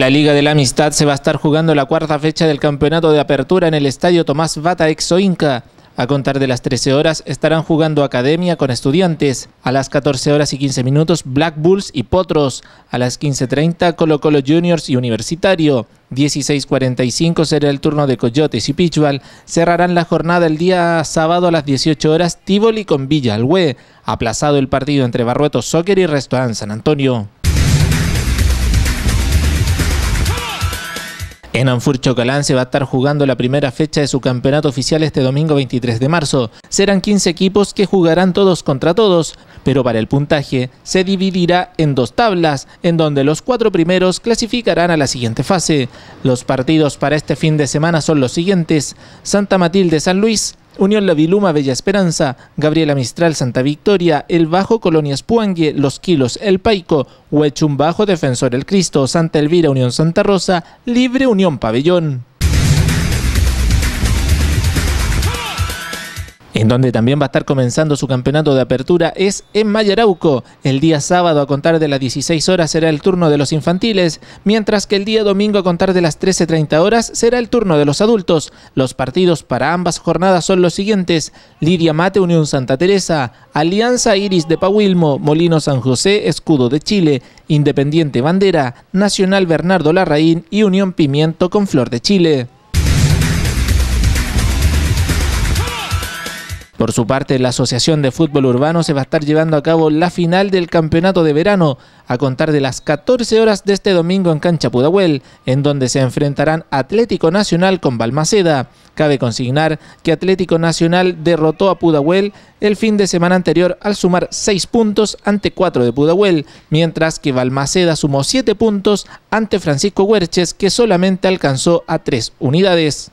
la Liga de la Amistad se va a estar jugando la cuarta fecha del campeonato de apertura en el Estadio Tomás Bata Inca. A contar de las 13 horas estarán jugando Academia con estudiantes. A las 14 horas y 15 minutos Black Bulls y Potros. A las 15.30 Colo Colo Juniors y Universitario. 16.45 será el turno de Coyotes y Pichual. Cerrarán la jornada el día sábado a las 18 horas Tívoli con Villa Alhue. Aplazado el partido entre Barrueto Soccer y Restaurant San Antonio. En Anfur Chocalán se va a estar jugando la primera fecha de su campeonato oficial este domingo 23 de marzo. Serán 15 equipos que jugarán todos contra todos, pero para el puntaje se dividirá en dos tablas, en donde los cuatro primeros clasificarán a la siguiente fase. Los partidos para este fin de semana son los siguientes. Santa Matilde San Luis Unión La Viluma, Bella Esperanza, Gabriela Mistral, Santa Victoria, El Bajo, Colonias Puangue, Los Quilos, El Paico, Huechum Bajo, Defensor El Cristo, Santa Elvira, Unión Santa Rosa, Libre Unión Pabellón. en donde también va a estar comenzando su campeonato de apertura, es en Mayarauco. El día sábado a contar de las 16 horas será el turno de los infantiles, mientras que el día domingo a contar de las 13.30 horas será el turno de los adultos. Los partidos para ambas jornadas son los siguientes. Lidia Mate Unión Santa Teresa, Alianza Iris de Pahuilmo, Molino San José, Escudo de Chile, Independiente Bandera, Nacional Bernardo Larraín y Unión Pimiento con Flor de Chile. Por su parte, la Asociación de Fútbol Urbano se va a estar llevando a cabo la final del campeonato de verano a contar de las 14 horas de este domingo en Cancha Pudahuel, en donde se enfrentarán Atlético Nacional con Balmaceda. Cabe consignar que Atlético Nacional derrotó a Pudahuel el fin de semana anterior al sumar 6 puntos ante 4 de Pudahuel, mientras que Balmaceda sumó 7 puntos ante Francisco Huerches, que solamente alcanzó a 3 unidades.